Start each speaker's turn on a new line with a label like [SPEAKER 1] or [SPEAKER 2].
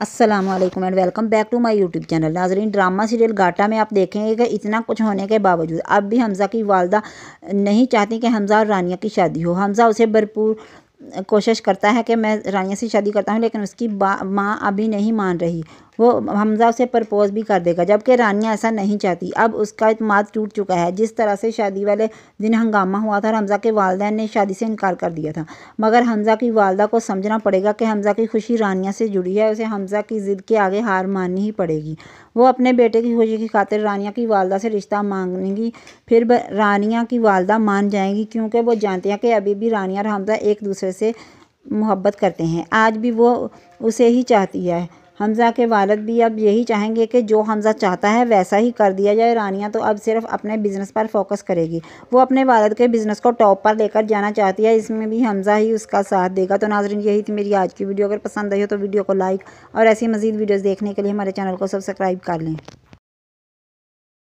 [SPEAKER 1] Aslam and welcome back to my YouTube channel नाजरीन drama serial घाटा में आप देखेंगे कि इतना कुछ होने के बावजूद अब भी हमज़ा की वालदा नहीं चाहती कि हमज़ा और रानिया की शादी हो हमज़ा उसे भरपूर कोशिश करता है कि मैं रानिया से शादी करता हूँ लेकिन उसकी माँ अभी नहीं मान रही वो हमज़ा से प्रपोज़ भी कर देगा जबकि रानिया ऐसा नहीं चाहती अब उसका इतमाद टूट चुका है जिस तरह से शादी वाले दिन हंगामा हुआ था हमज़ा के वालदे ने शादी से इनकार कर दिया था मगर हमज़ा की वालदा को समझना पड़ेगा कि हमज़ा की खुशी रानिया से जुड़ी है उसे हमज़ा की ज़िद के आगे हार माननी ही पड़ेगी वो अपने बेटे की खुशी की खातिर रानिया की वालदा से रिश्ता मांगेंगी फिर रानिया की वालदा मान जाएंगी क्योंकि वो जानते हैं कि अभी भी रानिया और हमज़ा एक दूसरे से मोहब्बत करते हैं आज भी वो उसे ही चाहती है हमज़ा के वालद भी अब यही चाहेंगे कि जो हमज़ा चाहता है वैसा ही कर दिया जाए रानिया तो अब सिर्फ अपने बिज़नेस पर फोकस करेगी वो अपने वालद के बिज़नेस को टॉप पर लेकर जाना चाहती है इसमें भी हमज़ा ही उसका साथ देगा तो नाजरन यही थी मेरी आज की वीडियो अगर पसंद आई हो तो वीडियो को लाइक और ऐसी मज़ीद वीडियोज़ देखने के लिए हमारे चैनल को सब्सक्राइब कर लें